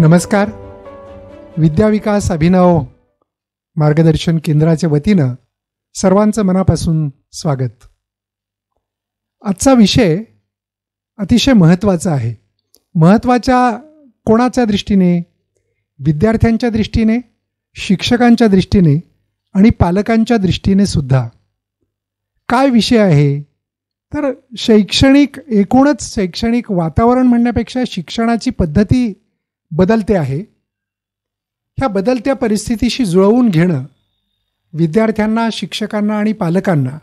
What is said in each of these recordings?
नमस्कार विद्याविकास अभिनव मार्गदर्शन केंद्राच्या वतीनं सर्वांचं मनापासून स्वागत आजचा विषय अतिशय महत्त्वाचा आहे महत्त्वाच्या कोणाच्या दृष्टीने विद्यार्थ्यांच्या दृष्टीने शिक्षकांच्या दृष्टीने आणि पालकांच्या दृष्टीने सुद्धा काय विषय आहे तर शैक्षणिक एकूणच शैक्षणिक वातावरण म्हणण्यापेक्षा शिक्षणाची पद्धती बदलते आहे ह्या बदलत्या परिस्थितीशी जुळवून घेणं विद्यार्थ्यांना शिक्षकांना आणि पालकांना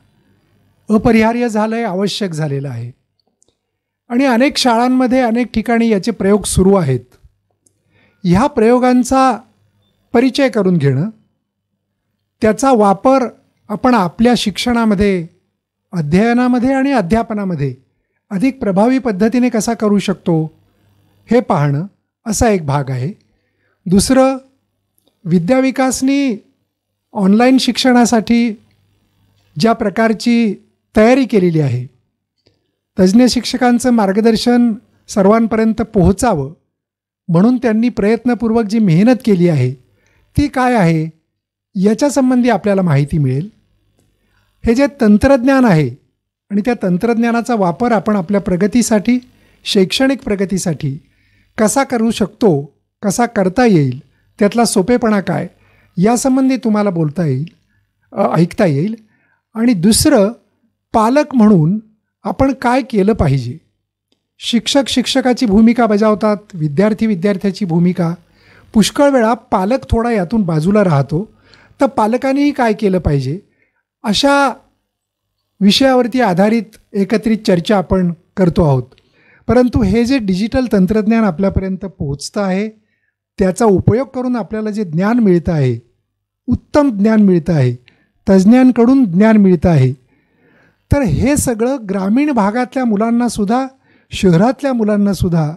अपरिहार्य झालं आहे आवश्यक झालेलं आहे आणि अनेक शाळांमध्ये अनेक ठिकाणी याचे प्रयोग सुरू आहेत ह्या प्रयोगांचा परिचय करून घेणं त्याचा वापर आपण आपल्या शिक्षणामध्ये अध्ययनामध्ये आणि अध्यापनामध्ये अधिक प्रभावी पद्धतीने कसा करू शकतो हे पाहणं असा एक भाग आहे दुसरं विद्याविकासनी ऑनलाईन शिक्षणासाठी ज्या प्रकारची तयारी केलेली आहे तज्ज्ञ शिक्षकांचं मार्गदर्शन सर्वांपर्यंत पोहोचावं म्हणून त्यांनी प्रयत्नपूर्वक जी मेहनत केली आहे ती काय आहे याच्यासंबंधी आपल्याला माहिती मिळेल हे जे तंत्रज्ञान आहे आणि त्या तंत्रज्ञानाचा वापर आपण आपल्या प्रगतीसाठी शैक्षणिक प्रगतीसाठी कसा करू शकतो कसा करता येईल त्यातला सोपेपणा काय यासंबंधी तुम्हाला बोलता येईल ऐकता येईल आणि दुसरं पालक म्हणून आपण काय केलं पाहिजे शिक्षक शिक्षकाची भूमिका बजावतात विद्यार्थी विद्यार्थ्याची भूमिका पुष्कळ वेळा पालक थोडा यातून बाजूला राहतो तर पालकांनीही काय केलं पाहिजे अशा विषयावरती आधारित एकत्रित चर्चा आपण करतो आहोत परंतु हे जे डिजिटल तंत्रज्ञान आपल्यापर्यंत पोहोचतं आहे त्याचा उपयोग करून आपल्याला जे ज्ञान मिळतं आहे उत्तम ज्ञान मिळतं आहे तज्ज्ञांकडून ज्ञान मिळतं आहे तर हे सगळं ग्रामीण भागातल्या मुलांनासुद्धा शहरातल्या मुलांनासुद्धा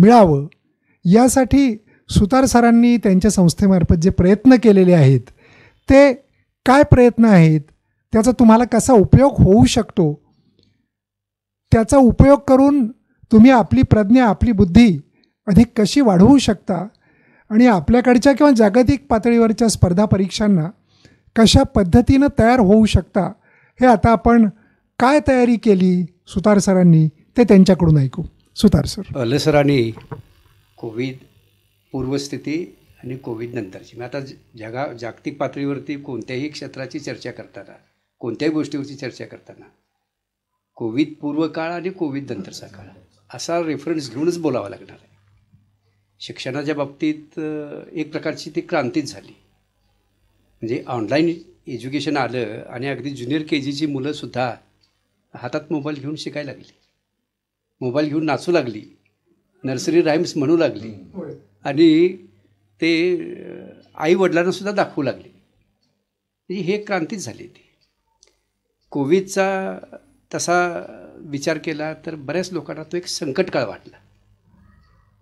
मिळावं यासाठी सुतार सरांनी त्यांच्या संस्थेमार्फत जे प्रयत्न केलेले आहेत ते काय प्रयत्न आहेत त्याचा तुम्हाला कसा उपयोग होऊ शकतो त्याचा उपयोग करून तुम्ही आपली प्रज्ञा आपली बुद्धी अधिक कशी वाढवू शकता आणि आपल्याकडच्या किंवा जागतिक पातळीवरच्या स्पर्धा परीक्षांना कशा पद्धतीनं तयार होऊ शकता हे आता आपण काय तयारी केली सुतार सरांनी ते त्यांच्याकडून ऐकू सुतार सर अले सरांनी कोविड पूर्वस्थिती आणि कोविड नंतरची मग आता जगा जागतिक पातळीवरती कोणत्याही क्षेत्राची चर्चा करताना कोणत्याही गोष्टीवरची चर्चा करताना कोविड पूर्व काळ आणि कोविड नंतरचा काळ असा रेफरन्स घेऊनच बोलावा लागणार आहे शिक्षणाच्या बाबतीत एक प्रकारची ती क्रांतीच झाली म्हणजे ऑनलाईन एज्युकेशन आलं आणि अगदी ज्युनियर के जीची मुलंसुद्धा हातात मोबाईल घेऊन शिकायला लागली मोबाईल घेऊन नाचू लागली नर्सरी राईम्स म्हणू लागली आणि ते आई वडिलांनासुद्धा दाखवू लागले म्हणजे हे क्रांतीच झाली ती कोविडचा तसा विचार केला तर बऱ्याच लोकांना तो एक संकटकाळ वाटला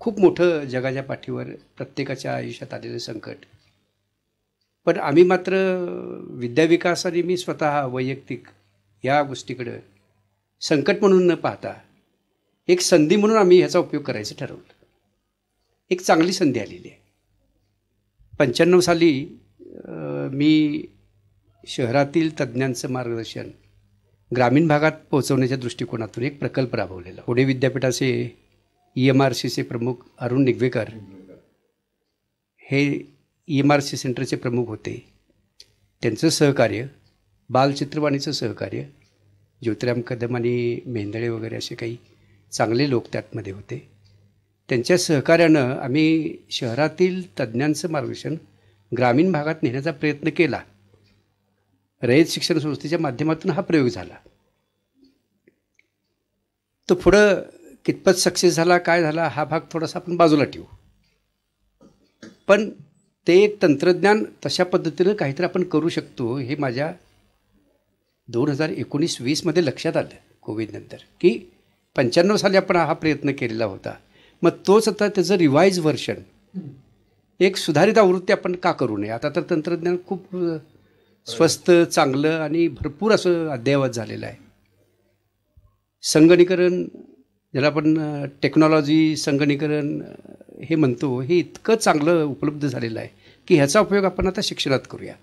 खूप मोठं जगाच्या पाठीवर प्रत्येकाच्या आयुष्यात आलेलं संकट पण आम्ही मात्र आणि मी स्वतः वैयक्तिक या गोष्टीकडं संकट म्हणून न पाहता एक संधी म्हणून आम्ही ह्याचा उपयोग करायचं ठरवलं एक चांगली संधी आलेली आहे पंच्याण्णव साली मी शहरातील तज्ज्ञांचं मार्गदर्शन ग्रामीण भागात पोहोचवण्याच्या दृष्टिकोनातून एक प्रकल्प राबवलेला पुणे विद्यापीठाचे ई एम आर सीचे प्रमुख अरुण निगवेकर हे ई एम आर सी सेंटरचे प्रमुख होते त्यांचं सहकार्य बालचित्रवाणीचं सहकार्य ज्योतिराम कदम आणि मेंदळे वगैरे असे काही चांगले लोक त्यातमध्ये होते त्यांच्या सहकार्यानं आम्ही शहरातील तज्ज्ञांचं मार्गदर्शन ग्रामीण भागात नेण्याचा प्रयत्न केला रयत शिक्षण संस्थेच्या माध्यमातून हा प्रयोग झाला तो पुढं कितपत सक्सेस झाला काय झाला हा भाग थोडासा आपण बाजूला ठेवू पण ते एक तंत्रज्ञान तशा पद्धतीनं काहीतरी आपण करू शकतो हे माझ्या दोन हजार एकोणीस वीसमध्ये लक्षात आलं कोविडनंतर की पंच्याण्णव साली आपण हा प्रयत्न केलेला होता मग तोच आता त्याचं रिवाईज व्हर्शन एक सुधारित आवृत्ती आपण का करू नये आता तर तंत्रज्ञान खूप स्वस्त चांगलं आणि भरपूर असं अद्ययावत झालेलं आहे संगणीकरण ज्याला आपण टेक्नॉलॉजी संगणीकरण हे म्हणतो हे इतकं चांगलं उपलब्ध झालेलं आहे की ह्याचा उपयोग आपण आता शिक्षणात करूया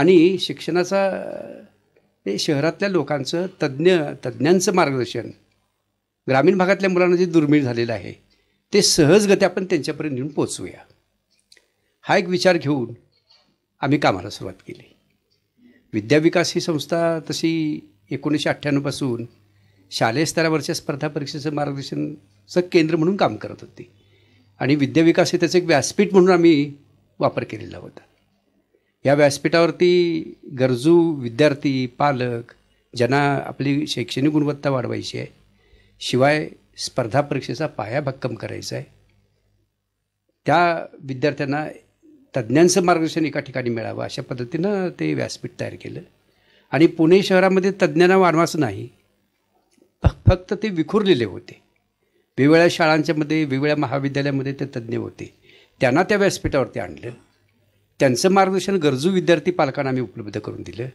आणि शिक्षणाचा ते शहरातल्या लोकांचं तज्ज्ञ तज्ज्ञांचं मार्गदर्शन ग्रामीण भागातल्या मुलांना जे दुर्मिळ झालेलं आहे ते सहजगती आपण त्यांच्यापर्यंत येऊन पोचवूया हा एक विचार घेऊन आम्ही कामाला सुरुवात केली विद्याविकास ही संस्था तशी एकोणीसशे अठ्ठ्याण्णवपासून शालेय स्तरावरच्या स्पर्धा परीक्षेचं मार्गदर्शनचं केंद्र म्हणून काम करत होती आणि विद्याविकास हे त्याचं एक व्यासपीठ म्हणून आम्ही वापर केलेला होता या व्यासपीठावरती गरजू विद्यार्थी पालक ज्यांना आपली शैक्षणिक गुणवत्ता वाढवायची आहे शिवाय स्पर्धा परीक्षेचा पाया भक्कम करायचा आहे त्या विद्यार्थ्यांना तज्ज्ञांचं मार्गदर्शन एका ठिकाणी मिळावं अशा पद्धतीनं ते व्यासपीठ तयार केलं आणि पुणे शहरामध्ये तज्ज्ञांना वारवास नाही फक्त ते विखुरलेले होते वेगवेगळ्या शाळांच्यामध्ये वेगवेगळ्या महाविद्यालयामध्ये ते तज्ज्ञ होते त्यांना त्या व्यासपीठावरती आणलं त्यांचं मार्गदर्शन गरजू विद्यार्थी पालकांना आम्ही उपलब्ध करून दिलं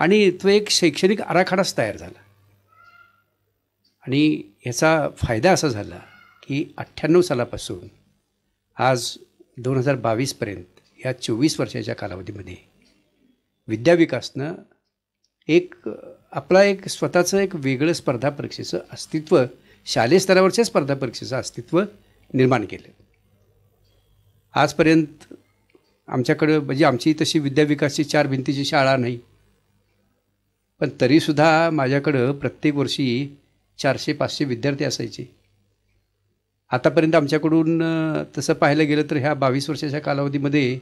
आणि तो एक शैक्षणिक आराखडाच तयार झाला आणि ह्याचा फायदा असा झाला की अठ्ठ्याण्णव सालापासून आज दोन हजार बावीसपर्यंत ह्या चोवीस वर्षाच्या कालावधीमध्ये विद्याविकासनं एक आपला एक स्वतःचं एक वेगळं स्पर्धा परीक्षेचं अस्तित्व शालेय स्तरावरच्या स्पर्धा परीक्षेचं अस्तित्व निर्माण केलं आजपर्यंत आमच्याकडं म्हणजे आमची तशी विद्याविकासची चार भिंतीची शाळा नाही पण तरीसुद्धा माझ्याकडं प्रत्येक वर्षी चारशे पाचशे विद्यार्थी असायचे आतापर्यंत आमच्याकडून तसं पाहायला गेलं तर ह्या बावीस वर्षाच्या कालावधीमध्ये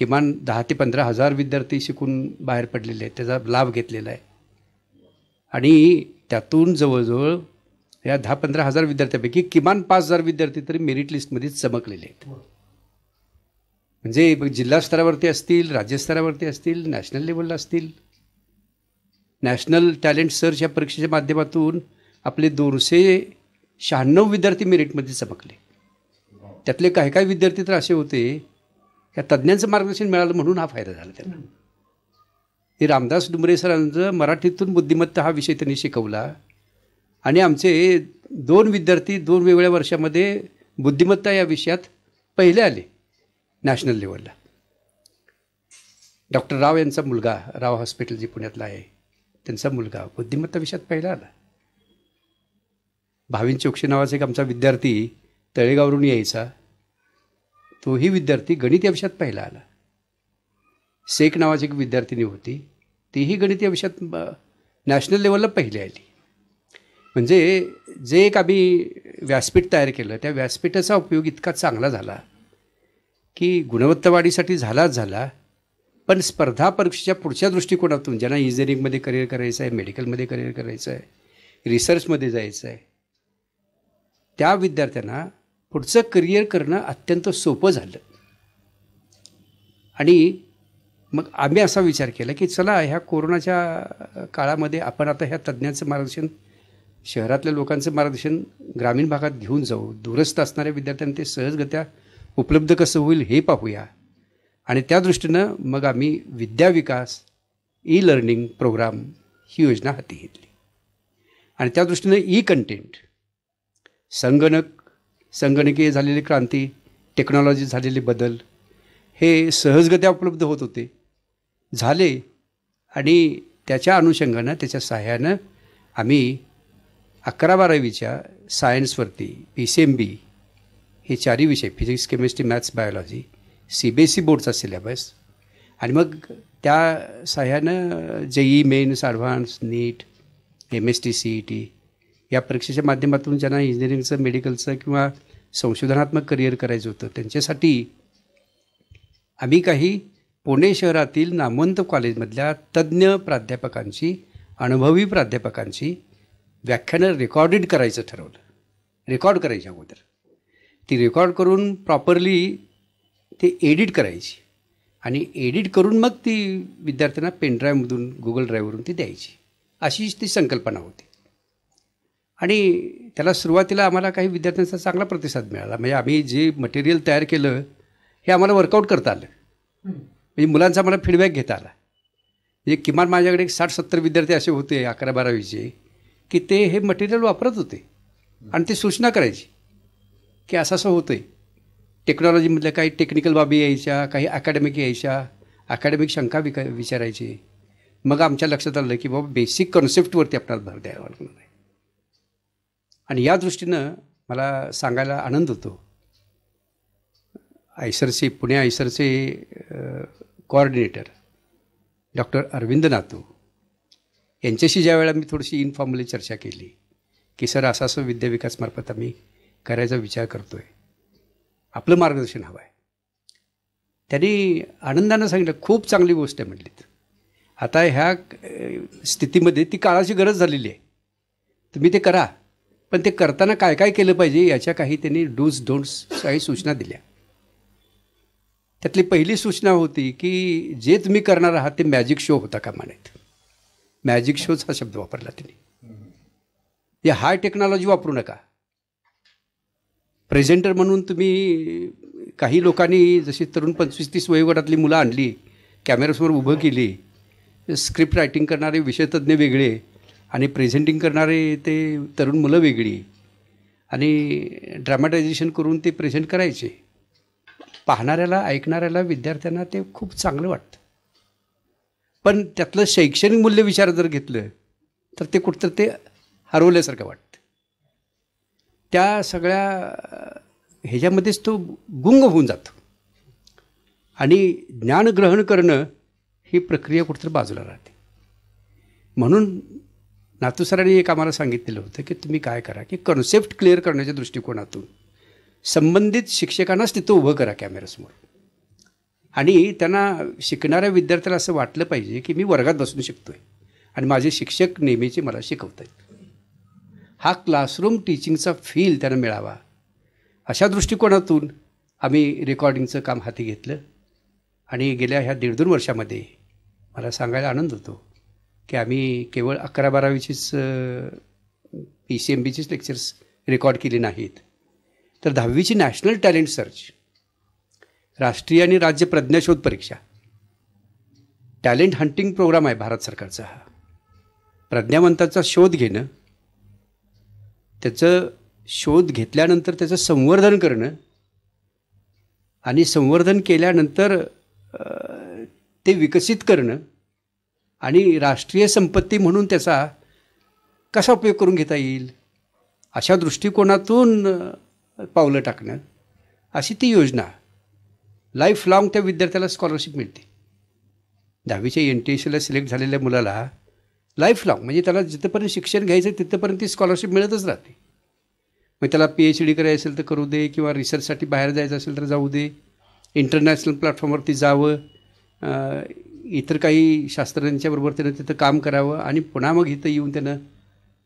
किमान दहा ते पंधरा हजार विद्यार्थी शिकून बाहेर पडलेले आहेत त्याचा लाभ घेतलेला आहे आणि त्यातून जवळजवळ या दहा पंधरा हजार विद्यार्थ्यांपैकी किमान पाच हजार विद्यार्थी तरी मेरिट लिस्टमध्ये चमकलेले आहेत म्हणजे जिल्हा स्तरावरती असतील राज्यस्तरावरती असतील नॅशनल लेवलला असतील नॅशनल टॅलेंट सर्च या परीक्षेच्या माध्यमातून आपले दोनशे शहाण्णव विद्यार्थी मेरिटमध्ये चमकले त्यातले काही काही विद्यार्थी तर असे होते या तज्ज्ञांचं मार्गदर्शन मिळालं म्हणून हा फायदा झाला त्यांना हे रामदास डुंबरे सरांचं मराठीतून बुद्धिमत्ता हा विषय त्यांनी शिकवला आणि आमचे दोन विद्यार्थी दोन वेगवेगळ्या वर्षामध्ये बुद्धिमत्ता या विषयात पहिले आले नॅशनल लेवलला डॉक्टर राव यांचा मुलगा राव हॉस्पिटल जे पुण्यातला आहे त्यांचा मुलगा बुद्धिमत्ता विषयात पहिला आला भाविन चोक्षी नावाचा एक आमचा विद्यार्थी तळेगावरून यायचा तोही विद्यार्थी गणित अंशात पहिला आला शेख नावाची एक विद्यार्थिनी होती तीही गणित अंशात नॅशनल लेवलला पहिली आली म्हणजे जे एक आम्ही व्यासपीठ तयार केलं त्या व्यासपीठाचा उपयोग इतका चांगला झाला की गुणवत्तावाढीसाठी झालाच झाला पण स्पर्धा परीक्षेच्या पुढच्या दृष्टिकोनातून ज्यांना इंजिनिअरिंगमध्ये करिअर करायचं आहे मेडिकलमध्ये करिअर करायचं आहे रिसर्चमध्ये जायचं आहे त्या विद्यार्थ्यांना पुढचं करिअर करणं अत्यंत सोपं झालं आणि मग आम्ही असा विचार केला की चला ह्या कोरोनाच्या काळामध्ये आपण आता ह्या तज्ज्ञांचं मार्गदर्शन शहरातल्या लोकांचं मार्गदर्शन ग्रामीण भागात घेऊन जाऊ दूरस्थ असणाऱ्या विद्यार्थ्यांना ते सहजगत्या उपलब्ध कसं होईल हे पाहूया आणि त्या दृष्टीनं मग आम्ही विद्याविकास ई लर्निंग प्रोग्राम ही योजना हाती घेतली आणि त्या दृष्टीनं ई कंटेंट संगणक संगणकीय झालेली क्रांती टेक्नॉलॉजी झालेले बदल हे सहजगत्या उपलब्ध होत होते झाले आणि त्याच्या अनुषंगानं त्याच्या सहाय्यानं आम्ही अकरा बारावीच्या सायन्सवरती पी सी एम बी हे चारही विषय physics chemistry maths biology C B S C बोर्डचा सिलेबस आणि मग त्या सहाय्यानं JEE mains advance NEET M S T C E T या परीक्षेच्या माध्यमातून ज्यांना इंजिनिअरिंगचं मेडिकलचं किंवा संशोधनात्मक करिअर करायचं होतं त्यांच्यासाठी आम्ही काही पुणे शहरातील नामवंत कॉलेजमधल्या तज्ज्ञ प्राध्यापकांची अनुभवी प्राध्यापकांची व्याख्यानं रेकॉर्डेड करायचं ठरवलं रेकॉर्ड करायच्या अगोदर ती रेकॉर्ड करून प्रॉपरली ते एडिट करायची आणि एडिट करून मग ती विद्यार्थ्यांना पेनड्राईव्हमधून गुगल ड्राईव्हवरून ती द्यायची अशीच ती संकल्पना होती आणि त्याला सुरुवातीला आम्हाला काही विद्यार्थ्यांचा चांगला प्रतिसाद मिळाला म्हणजे आम्ही जे मटेरियल तयार केलं हे आम्हाला वर्कआउट करता आलं म्हणजे मुलांचा मला फीडबॅक घेता आला म्हणजे किमान माझ्याकडे साठ सत्तर विद्यार्थी असे होते अकरा बारावीचे की ते हे मटेरियल वापरत होते आणि ते सूचना करायची की असं असं होतं आहे टेक्नॉलॉजीमधल्या काही टेक्निकल बाबी यायच्या काही अकॅडमिक यायच्या अकॅडमिक शंका विक विचारायची मग आमच्या लक्षात आलं की बाबा बेसिक कॉन्सेप्टवरती आपल्याला भर द्यावा लागणार आहे आणि या दृष्टीनं मला सांगायला आनंद होतो आयसरचे पुणे आयसरचे कोऑर्डिनेटर डॉक्टर अरविंद नातू यांच्याशी ज्या मी थोडीशी इनफॉर्मली चर्चा केली की सर असा असं विद्याविकासमार्फत आम्ही करायचा विचार करतो आहे आपलं मार्गदर्शन हवं आहे त्यांनी आनंदानं सांगितलं खूप चांगली गोष्ट आहे म्हटलीत आता ह्या स्थितीमध्ये ती काळाची गरज झालेली आहे तुम्ही ते करा पण ते करताना काय काय केलं पाहिजे याच्या काही त्यांनी डूज डोंट्स काही सूचना दिल्या त्यातली पहिली सूचना होती की जे तुम्ही करणार आहात ते मॅजिक शो होता का मानेत मॅजिक शोच हा शब्द वापरला त्यांनी या हाय टेक्नॉलॉजी वापरू नका प्रेझेंटर म्हणून तुम्ही काही लोकांनी जशी तरुण पंचवीस तीस वयोगटातली मुलं आणली कॅमेरासमोर उभं केली स्क्रिप्ट रायटिंग करणारे विषयतज्ञ वेगळे आणि प्रेझेंटिंग करणारे ते तरुण मुलं वेगळी आणि ड्रामाटायझेशन करून ते प्रेझेंट करायचे पाहणाऱ्याला ऐकणाऱ्याला विद्यार्थ्यांना ते खूप चांगलं वाटतं पण त्यातलं शैक्षणिक मूल्य विचार जर घेतलं तर ते कुठतर ते हरवल्यासारखं वाटतं त्या सगळ्या ह्याच्यामध्येच तो गुंग होऊन जातो आणि ज्ञान ग्रहण करणं ही प्रक्रिया कुठंतरी बाजूला राहते म्हणून नातूसरांनी एक आम्हाला सांगितलेलं होतं की तुम्ही काय करा की कॉन्सेप्ट क्लिअर करण्याच्या दृष्टिकोनातून संबंधित शिक्षकांनाच तिथं उभं करा कॅमेऱ्यासमोर आणि त्यांना शिकणाऱ्या विद्यार्थ्याला असं वाटलं पाहिजे की मी वर्गात बसून शिकतो आहे आणि माझे शिक्षक नेहमीचे मला शिकवत आहेत हा क्लासरूम टीचिंगचा फील त्यांना मिळावा अशा दृष्टिकोनातून आम्ही रेकॉर्डिंगचं काम हाती घेतलं आणि गेल्या ह्या दीड दोन वर्षामध्ये मला सांगायला आनंद होतो की आम्ही केवळ अकरा बारावीचीच पी सी एम बीचीच लेक्चर्स रेकॉर्ड केली नाहीत तर दहावीची नॅशनल टॅलेंट सर्च राष्ट्रीय आणि राज्य प्रज्ञाशोध परीक्षा टॅलेंट हंटिंग प्रोग्राम आहे भारत सरकारचा हा प्रज्ञावंताचा शोध घेणं त्याचं शोध घेतल्यानंतर त्याचं संवर्धन करणं आणि संवर्धन केल्यानंतर ते विकसित करणं आणि राष्ट्रीय संपत्ती म्हणून त्याचा कसा उपयोग करून घेता येईल अशा दृष्टिकोनातून पावलं टाकणं अशी ती योजना लाईफ लाँग त्या विद्यार्थ्याला स्कॉलरशिप मिळते दहावीच्या एन टी सीला सिलेक्ट झालेल्या मुलाला लाईफ लाँग म्हणजे त्याला जिथंपर्यंत शिक्षण घ्यायचं तिथंपर्यंत ती स्कॉलरशिप मिळतच राहते मग त्याला पी एच डी करायचं असेल तर करू दे किंवा रिसर्चसाठी बाहेर जायचं असेल तर जाऊ दे इंटरनॅशनल प्लॅटफॉर्मवरती जावं इतर काही शास्त्रज्ञांच्याबरोबर त्यानं तिथं काम करावं आणि पुन्हा मग इथं येऊन त्यानं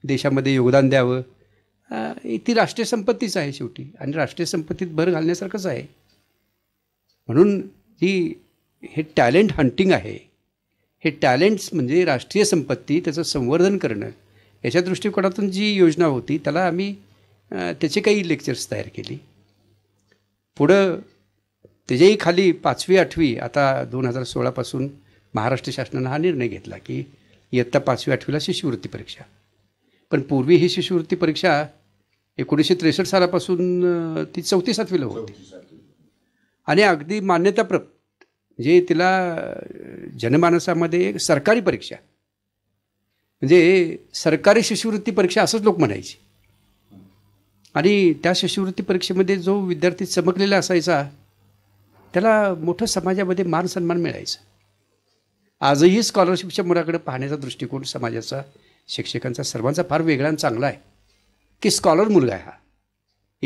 देशामध्ये योगदान द्यावं ती राष्ट्रीय संपत्तीच आहे शेवटी आणि राष्ट्रीय संपत्तीत भर घालण्यासारखंच आहे म्हणून ही हे टॅलेंट हंटिंग आहे हे टॅलेंट्स म्हणजे राष्ट्रीय संपत्ती त्याचं संवर्धन करणं याच्या दृष्टिकोनातून जी योजना होती त्याला आम्ही त्याचे काही लेक्चर्स तयार केली पुढं त्याच्याही खाली पाचवी आठवी आता दोन हजार सोळापासून महाराष्ट्र शासनानं हा निर्णय घेतला की इयत्ता पाचवी आठवीला शिष्यवृत्ती परीक्षा पण पूर्वी ही शिष्यवृत्ती परीक्षा एकोणीसशे त्रेसष्ट सालापासून ती चौथी सातवीला होती आणि अगदी मान्यताप्राप्त जे म्हणजे तिला जनमानसामध्ये एक सरकारी परीक्षा म्हणजे सरकारी शिष्यवृत्ती परीक्षा असंच लोक म्हणायची आणि त्या शिष्यवृत्ती परीक्षेमध्ये जो विद्यार्थी चमकलेला असायचा त्याला मोठं समाजामध्ये मान सन्मान मिळायचा आजही स्कॉलरशिपच्या मुलाकडे पाहण्याचा दृष्टिकोन समाजाचा शिक्षकांचा सर्वांचा फार वेगळा आणि चांगला आहे की स्कॉलर मुलगा आहे हा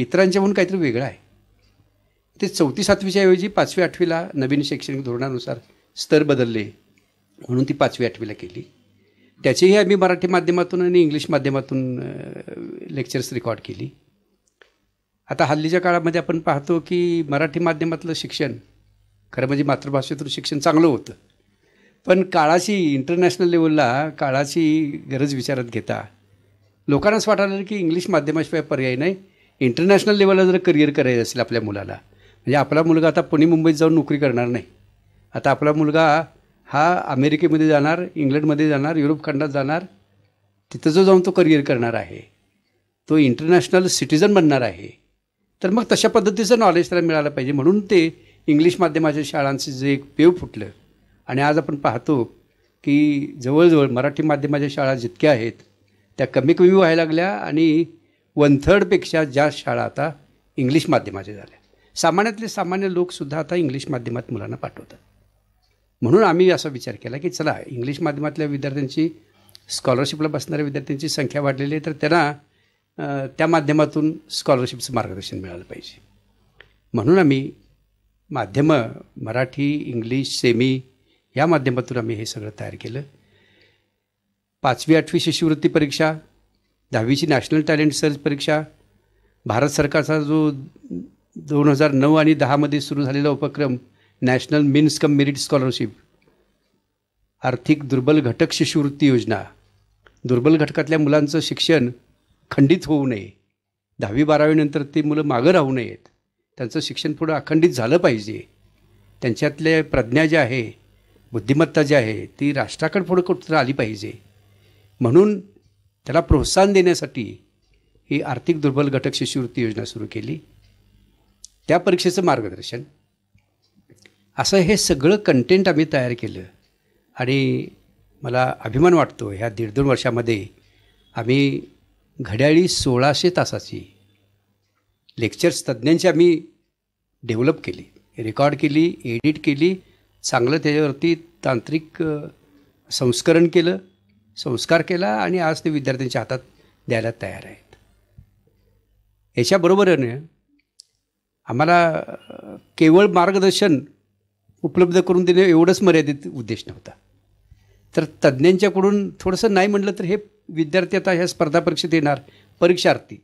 इतरांच्या म्हणून काहीतरी वेगळा आहे ते चौथी सातवीच्या ऐवजी पाचवी आठवीला नवीन शैक्षणिक धोरणानुसार स्तर बदलले म्हणून ती पाचवी आठवीला केली त्याचीही आम्ही मराठी माध्यमातून आणि इंग्लिश माध्यमातून लेक्चर्स रेकॉर्ड केली आता हल्लीच्या काळामध्ये आपण पाहतो की मराठी माध्यमातलं शिक्षण खरं म्हणजे मातृभाषेतून शिक्षण चांगलं होतं पण काळाची इंटरनॅशनल लेवलला काळाची गरज विचारात घेता लोकांनाच वाटायला की इंग्लिश माध्यमाशिवाय पर्याय नाही इंटरनॅशनल लेवलला जर करिअर करायचं असेल आपल्या मुलाला म्हणजे आपला मुलगा आता पुणे मुंबईत जाऊन नोकरी करणार नाही आता आपला मुलगा हा अमेरिकेमध्ये जाणार इंग्लंडमध्ये जाणार युरोप खंडात जाणार तिथं जो जाऊन तो करिअर करणार आहे तो इंटरनॅशनल सिटिझन बनणार आहे तर मग तशा पद्धतीचं नॉलेज त्याला मिळालं पाहिजे म्हणून ते इंग्लिश माध्यमाच्या शाळांचं जे एक पेव फुटलं आणि आज आपण पाहतो की जवळजवळ मराठी माध्यमाच्या शाळा जितक्या आहेत त्या कमी कमी व्हायला लागल्या आणि वन थर्डपेक्षा जास्त शाळा आता इंग्लिश माध्यमाच्या झाल्या सामान्यातले सामान्य लोकसुद्धा आता इंग्लिश माध्यमात मुलांना पाठवतात म्हणून आम्ही असा विचार केला की चला इंग्लिश माध्यमातल्या विद्यार्थ्यांची स्कॉलरशिपला बसणाऱ्या विद्यार्थ्यांची संख्या वाढलेली आहे तर त्यांना त्या माध्यमातून स्कॉलरशिपचं मार्गदर्शन मिळालं पाहिजे म्हणून आम्ही माध्यमं मराठी इंग्लिश सेमी या माध्यमातून आम्ही हे सगळं तयार केलं पाचवी आठवी शिष्यवृत्ती परीक्षा दहावीची नॅशनल टॅलेंट सर्च परीक्षा भारत सरकारचा जो दोन हजार नऊ आणि दहामध्ये सुरू झालेला उपक्रम national means cum merit scholarship आर्थिक दुर्बल घटक शिष्यवृत्ती योजना दुर्बल घटकातल्या मुलांचं शिक्षण खंडित होऊ नये दहावी बारावीनंतर ती मुलं मागं राहू नयेत त्यांचं शिक्षण पुढं अखंडित झालं पाहिजे त्यांच्यातले प्रज्ञा ज्या आहे बुद्धिमत्ता जी आहे ती राष्ट्राकडे पुढे कुठं आली पाहिजे म्हणून त्याला प्रोत्साहन देण्यासाठी ही आर्थिक दुर्बल घटक शिष्यवृत्ती योजना सुरू केली त्या परीक्षेचं मार्गदर्शन असं हे सगळं कंटेंट आम्ही तयार केलं आणि मला अभिमान वाटतो ह्या दीड दोन वर्षामध्ये आम्ही घड्याळी सोळाशे तासाची लेक्चर्स तज्ज्ञांची आम्ही डेव्हलप केली रेकॉर्ड केली एडिट केली चांगलं त्याच्यावरती तांत्रिक संस्करण केलं संस्कार केला आणि आज ते विद्यार्थ्यांच्या हातात द्यायला तयार आहेत याच्याबरोबरने आम्हाला केवळ मार्गदर्शन उपलब्ध करून देणे एवढंच मर्यादित उद्देश नव्हता तर तज्ज्ञांच्याकडून थोडंसं नाही म्हटलं तर हे विद्यार्थी आता ह्या स्पर्धा परीक्षेत येणार परीक्षार्थी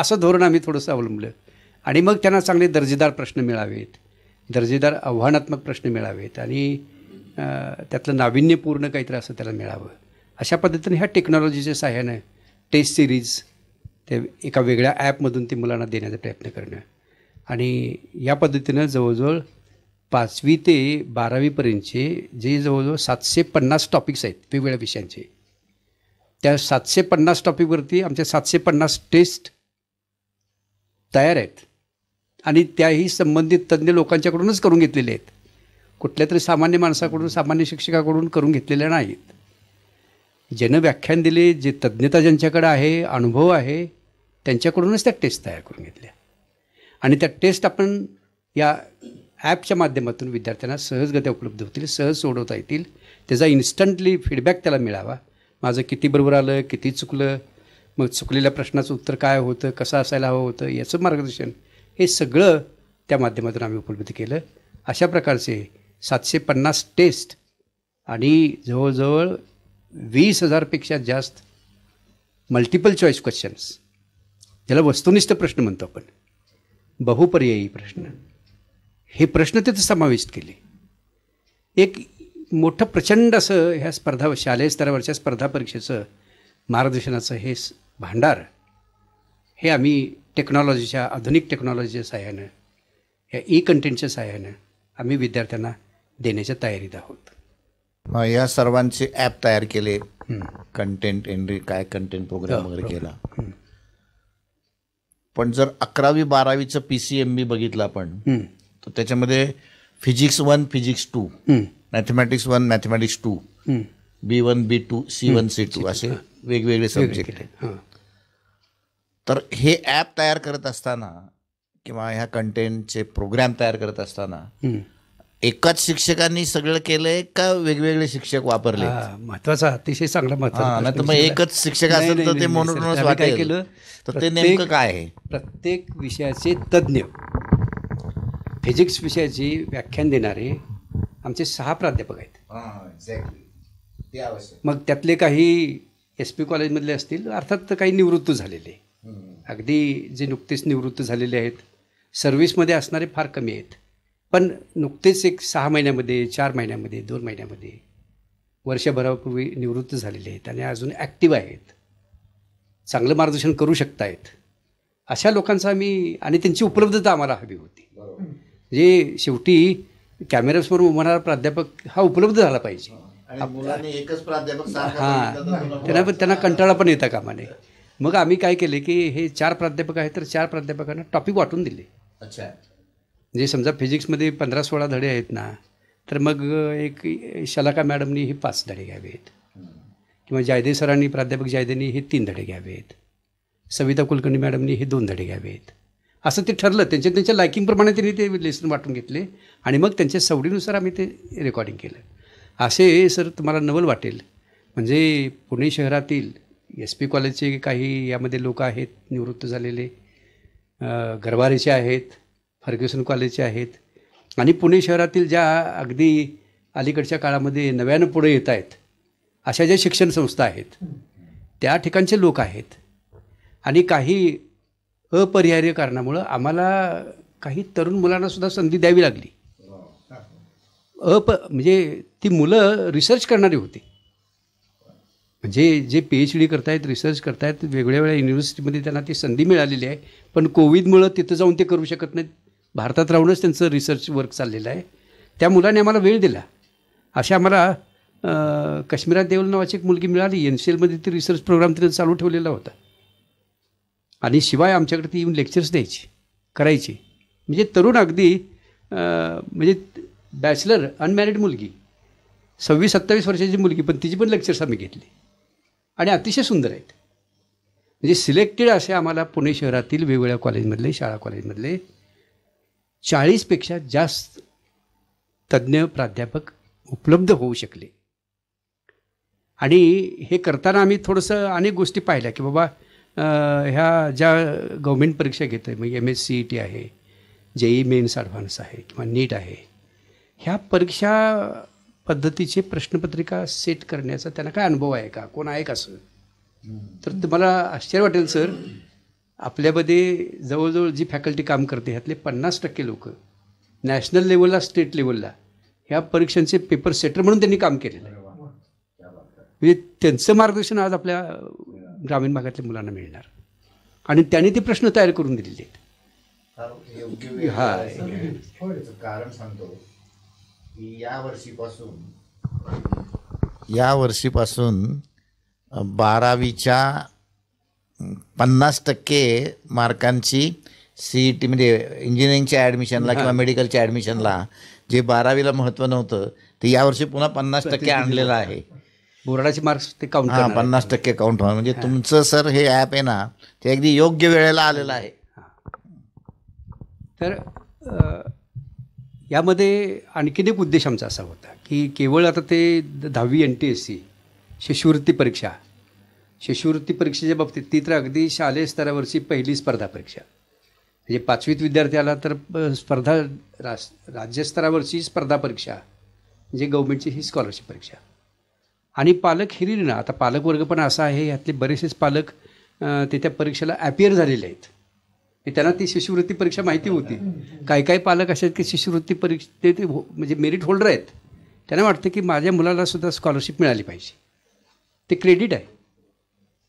असं धोरण आम्ही थोडंसं अवलंबलं आणि मग त्यांना चांगले दर्जेदार प्रश्न मिळावेत दर्जेदार आव्हानात्मक प्रश्न मिळावेत आणि त्यातलं नाविन्यपूर्ण काहीतरी असं त्याला मिळावं अशा पद्धतीने ह्या टेक्नॉलॉजीच्या सहाय्यानं टेस्ट सिरीज ते एका वेगळ्या ॲपमधून ते मुलांना देण्याचा प्रयत्न करणं आणि या पद्धतीनं जवळजवळ पाचवी ते बारावीपर्यंतचे जे जवळजवळ सातशे पन्नास टॉपिक्स आहेत वेगवेगळ्या विषयांचे त्या सातशे पन्नास टॉपिकवरती आमच्या सातशे पन्नास टेस्ट तयार आहेत आणि त्याही संबंधित तज्ज्ञ लोकांच्याकडूनच करून घेतलेले आहेत कुठल्या तरी सामान्य माणसाकडून सामान्य शिक्षकाकडून करून घेतलेल्या नाहीत ज्यानं व्याख्यान दिले जे तज्ज्ञता ज्यांच्याकडे आहे अनुभव आहे त्यांच्याकडूनच त्या टेस्ट तयार करून घेतल्या आणि त्या टेस्ट आपण या ॲपच्या माध्यमातून विद्यार्थ्यांना सहजगत्या उपलब्ध होतील सहज सोडवता येतील त्याचा इन्स्टंटली फीडबॅक त्याला मिळावा माझं किती बरोबर आलं किती चुकलं मग चुकलेल्या प्रश्नाचं उत्तर काय होतं कसं असायला हवं होतं याचं मार्गदर्शन हे सगळं त्या माध्यमातून आम्ही उपलब्ध केलं अशा प्रकारचे सातशे पन्नास टेस्ट आणि जवळजवळ वीस हजारपेक्षा जास्त मल्टिपल चॉईस क्वेश्चन्स ज्याला वस्तुनिष्ठ प्रश्न म्हणतो आपण बहुपर्यायी प्रश्न हे प्रश्न तिथं समाविष्ट केले एक मोठं प्रचंड असं ह्या स्पर्धा शालेय स्तरावरच्या स्पर्धा परीक्षेचं मार्गदर्शनाचं हे भांडार हे आम्ही टेक्नॉलॉजीच्या आधुनिक टेक्नॉलॉजीच्या सहाय्यानं या ई कंटेंटच्या सहाय्यानं आम्ही विद्यार्थ्यांना देण्याच्या तयारीत आहोत या सर्वांचे ॲप तयार केले कंटेंट एंट्री काय कंटेंट प्रोग्राम वगैरे हो, हो. केला पण जर अकरावी बारावीचं पी सी एम बी बघितलं आपण तर त्याच्यामध्ये physics one physics two mathematics one mathematics two B one B two C one C two असे वेगवेगळे सब्जेक्ट आहेत तर हे ॲप तयार करत असताना किंवा ह्या कंटेंटचे प्रोग्राम तयार करत असताना एकाच शिक्षकांनी सगळं केलंय का वेगवेगळे शिक्षक वापरले महत्वाचा अतिशय चांगला महत्व एकच शिक्षक असेल तर ते म्हणूनच काय केलं तर ते नेमकं काय आहे प्रत्येक विषयाचे तज्ज्ञ फिजिक्स विषयाची व्याख्यान देणारे आमचे सहा प्राध्यापक आहेत मग त्यातले काही एस पी कॉलेजमधले असतील अर्थात काही निवृत्त झालेले अगदी जे नुकतेच निवृत्त झालेले आहेत सर्व्हिसमध्ये असणारे फार कमी आहेत पण नुकतेच एक सहा महिन्यामध्ये चार महिन्यामध्ये दोन महिन्यामध्ये वर्षभरापूर्वी निवृत्त झालेले आहेत आणि अजून ॲक्टिव्ह आहेत चांगलं मार्गदर्शन करू आहेत अशा लोकांचा आम्ही आणि त्यांची उपलब्धता आम्हाला हवी होती जे म्हणजे शेवटी कॅमेऱ्यासमोर होणारा प्राध्यापक हा उपलब्ध झाला पाहिजे हां त्यांना पण त्यांना कंटाळा पण येता कामा मग आम्ही काय केले की हे चार प्राध्यापक आहेत तर चार प्राध्यापकांना टॉपिक वाटून दिले अच्छा म्हणजे समजा फिजिक्समध्ये पंधरा सोळा धडे आहेत ना तर मग एक शलाका मॅडमनी हे पाच धडे घ्यावेत किंवा जायदे सरांनी प्राध्यापक जायदेनी हे तीन धडे घ्यावेत सविता कुलकर्णी मॅडमनी हे दोन धडे घ्यावेत असं ते ठरलं त्यांच्या त्यांच्या लायकिंगप्रमाणे त्यांनी ते लेसन वाटून घेतले आणि मग त्यांच्या सवडीनुसार आम्ही ते रेकॉर्डिंग केलं असे सर तुम्हाला नवल वाटेल म्हणजे पुणे शहरातील एस पी कॉलेजचे काही यामध्ये लोक आहेत निवृत्त झालेले गरवारेचे आहेत फर्ग्युसन कॉलेजचे आहेत आणि पुणे शहरातील ज्या अगदी अलीकडच्या काळामध्ये नव्यानं पुढे येत आहेत अशा ज्या शिक्षण संस्था आहेत त्या ठिकाणचे लोक आहेत आणि काही अपरिहार्य कारणामुळं आम्हाला काही तरुण मुलांनासुद्धा संधी द्यावी लागली अप म्हणजे ती मुलं रिसर्च करणारी होती जे जे पी एच डी करतायत रिसर्च करतायत वेगळ्या वेगळ्या युनिव्हर्सिटीमध्ये त्यांना ती संधी मिळालेली आहे पण कोविडमुळं तिथं जाऊन ते करू शकत नाहीत भारतात राहूनच त्यांचं रिसर्च वर्क चाललेलं आहे त्या मुलाने आम्हाला वेळ दिला अशा आम्हाला काश्मीरात देवल नावाची एक मुलगी मिळाली एन सी एलमध्ये ती रिसर्च प्रोग्राम तिने चालू ठेवलेला होता आणि शिवाय आमच्याकडे ती येऊन लेक्चर्स द्यायची करायची म्हणजे तरुण अगदी म्हणजे बॅचलर अनमॅरिड मुलगी सव्वीस सत्तावीस वर्षाची मुलगी पण तिची पण लेक्चर्स आम्ही घेतली आणि अतिशय सुंदर आहेत म्हणजे सिलेक्टेड असे आम्हाला पुणे शहरातील वेगवेगळ्या कॉलेजमधले शाळा कॉलेजमधले चाळीसपेक्षा जास्त तज्ज्ञ प्राध्यापक उपलब्ध होऊ शकले आणि हे करताना आम्ही थोडंसं अनेक गोष्टी पाहिल्या की बाबा ह्या ज्या गव्हर्मेंट परीक्षा घेत आहे म्हणजे M S C E T आहे जेई मेन्स ॲडव्हान्स आहे किंवा नीट आहे ह्या परीक्षा पद्धतीचे प्रश्नपत्रिका सेट करण्याचा त्यांना काय अनुभव आहे का कोण आहे का सर तर तुम्हाला आश्चर्य वाटेल सर आपल्यामध्ये जवळजवळ जी फॅकल्टी काम करते ह्यातले पन्नास टक्के लोक नॅशनल लेवलला स्टेट लेवलला ह्या परीक्षांचे पेपर सेटर म्हणून त्यांनी काम केलेलं आहे म्हणजे त्यांचं मार्गदर्शन आज आपल्या ग्रामीण भागातल्या मुलांना मिळणार आणि त्यांनी ते प्रश्न तयार करून दिलेले आहेत हा कारण सांगतो या वर्षीपासून या वर्षीपासून बारावीच्या पन्नास टक्के मार्कांची सी ई टी म्हणजे इंजिनिअरिंगच्या ॲडमिशनला किंवा मेडिकलच्या ॲडमिशनला जे बारावीला महत्त्व नव्हतं ते यावर्षी पुन्हा पन्नास टक्के आणलेलं आहे बोर्डाचे मार्क्स ते काउंट हां पन्नास टक्के काउंट होणार म्हणजे तुमचं सर हे ॲप आहे ना ते अगदी योग्य वेळेला आलेलं आहे तर यामध्ये आणखीन एक उद्देश आमचा असा होता की केवळ आता ते दहावी एन टी एस सी शिष्यवृत्ती परीक्षा शिष्यवृत्ती परीक्षेच्या बाबतीत ती तर अगदी शालेय स्तरावरची पहिली स्पर्धा परीक्षा म्हणजे पाचवीत विद्यार्थी आला तर स्पर्धा रास राज्यस्तरावरची स्पर्धा परीक्षा म्हणजे गव्हर्मेंटची ही स्कॉलरशिप परीक्षा आणि पालक हिरिरी ना आता पालकवर्ग पण असा आहे यातले बरेचसेच पालक ते त्या परीक्षेला ॲपियर झालेले आहेत त्यांना ती शिष्यवृत्ती परीक्षा माहिती होती काही काही पालक असे की शिष्यवृत्ती परीक्षे ते हो म्हणजे मेरिट होल्डर आहेत त्यांना वाटतं की माझ्या मुलाला सुद्धा स्कॉलरशिप मिळाली पाहिजे ते क्रेडिट आहे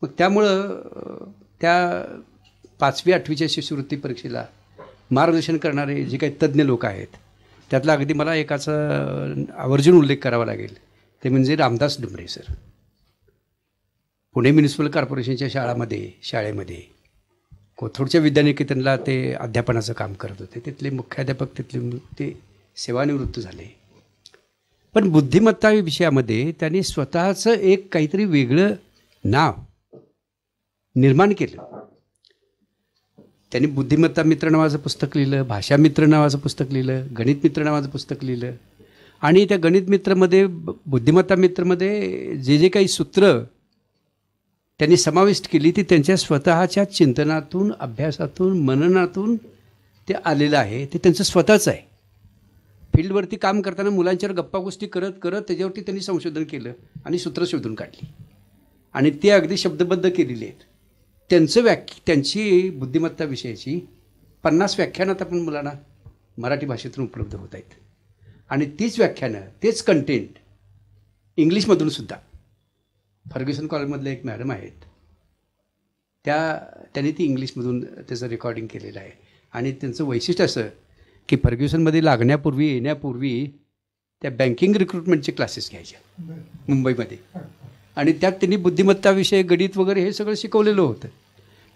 मग त्यामुळं त्या पाचवी आठवीच्या शिष्यवृत्ती परीक्षेला मार्गदर्शन करणारे जे काही तज्ज्ञ लोक आहेत त्यातला अगदी मला एकाचा आवर्जून उल्लेख करावा लागेल ते म्हणजे रामदास डुमरे सर पुणे म्युनिसिपल कॉर्पोरेशनच्या शाळामध्ये शाळेमध्ये कोथरूडच्या विद्यानिकेतनला ते अध्यापनाचं काम करत होते तिथले मुख्याध्यापक तिथले ते सेवानिवृत्त झाले पण बुद्धिमत्ता विषयामध्ये त्यांनी स्वतःचं एक काहीतरी वेगळं नाव निर्माण केलं त्यांनी बुद्धिमत्ता मित्र नावाचं पुस्तक लिहिलं भाषा मित्र नावाचं पुस्तक लिहिलं गणित मित्र नावाचं पुस्तक लिहिलं आणि त्या गणित मित्रमध्ये बुद्धिमत्ता मित्रमध्ये जे जे काही सूत्र त्यांनी समाविष्ट केली ती त्यांच्या स्वतःच्या चिंतनातून अभ्यासातून मननातून ते आलेलं आहे ते त्यांचं स्वतःच आहे फील्डवरती काम करताना मुलांच्यावर गप्पा गोष्टी करत करत त्याच्यावरती त्यांनी संशोधन केलं आणि सूत्र शोधून काढली आणि ते अगदी शब्दबद्ध केलेले आहेत त्यांचं व्याख्या त्यांची बुद्धिमत्ता विषयाची पन्नास व्याख्यानात आपण मुलांना मराठी भाषेतून उपलब्ध होत आहेत आणि तीच व्याख्यानं तेच कंटेंट इंग्लिशमधून सुद्धा फर्ग्युसन कॉलेजमधल्या एक मॅडम आहेत त्या त्यांनी ती इंग्लिशमधून त्याचं रेकॉर्डिंग केलेलं आहे आणि त्यांचं वैशिष्ट्य असं की फर्ग्युसनमध्ये लागण्यापूर्वी येण्यापूर्वी त्या बँकिंग रिक्रुटमेंटचे क्लासेस घ्यायच्या मुंबईमध्ये आणि त्यात त्यांनी बुद्धिमत्ताविषयी गणित वगैरे हे सगळं शिकवलेलं होतं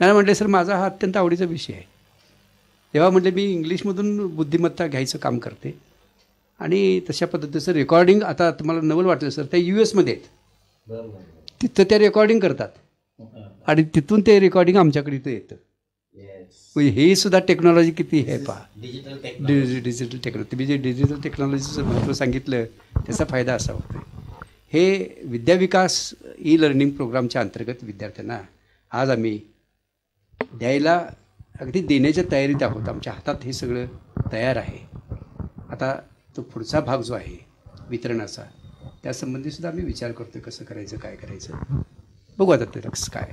नाही म्हटले सर माझा हा अत्यंत आवडीचा विषय आहे तेव्हा म्हटले मी इंग्लिशमधून बुद्धिमत्ता घ्यायचं काम करते आणि तशा पद्धतीचं रेकॉर्डिंग आता तुम्हाला नवल वाटलं सर त्या यू एसमध्ये आहेत तिथं ते रेकॉर्डिंग करतात आणि तिथून ते रेकॉर्डिंग आमच्याकडे इथं येतं हे सुद्धा टेक्नॉलॉजी किती आहे पहा डिजिटल टेक्नॉलॉजी तुम्ही जे डिजिटल टेक्नॉलॉजीचं महत्त्व सांगितलं त्याचा फायदा असा होतो हे विद्याविकास ई लर्निंग प्रोग्रामच्या अंतर्गत विद्यार्थ्यांना आज आम्ही द्यायला अगदी देण्याच्या तयारीत आहोत आमच्या हातात हे सगळं तयार आहे आता तो पुढचा भाग जो आहे वितरणाचा त्यासंबंधीसुद्धा आम्ही विचार करतो कसं करायचं काय करायचं बघू आता ते लक्ष काय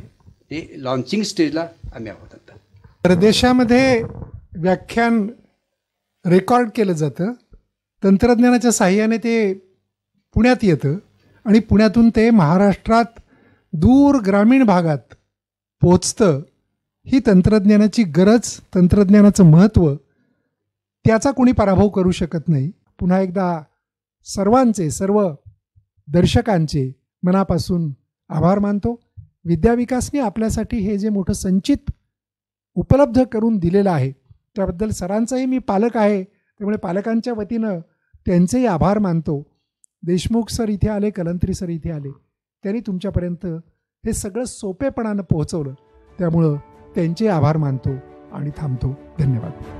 ते लॉन्चिंग स्टेजला आम्ही आहोत आता प्रदेशामध्ये व्याख्यान रेकॉर्ड केलं जातं तंत्रज्ञानाच्या साह्याने ते पुण्यात येतं आणि पुण्यातून ते महाराष्ट्रात दूर ग्रामीण भागात पोचतं ही तंत्रज्ञानाची गरज तंत्रज्ञानाचं महत्त्व त्याचा कोणी पराभव करू शकत नाही पुन्हा एकदा सर्वांचे सर्व दर्शकांचे मनापासून आभार मानतो विद्याविकासने आपल्यासाठी हे जे मोठं संचित उपलब्ध करून दिलेलं आहे त्याबद्दल सरांचाही मी पालक आहे त्यामुळे पालकांच्या वतीनं त्यांचेही आभार मानतो देशमुख सर इथे आले कलंत्री सर इथे आले त्यांनी तुमच्यापर्यंत हे सगळं सोपेपणानं पोहोचवलं त्यामुळं त्यांचे आभार मानतो आणि थांबतो धन्यवाद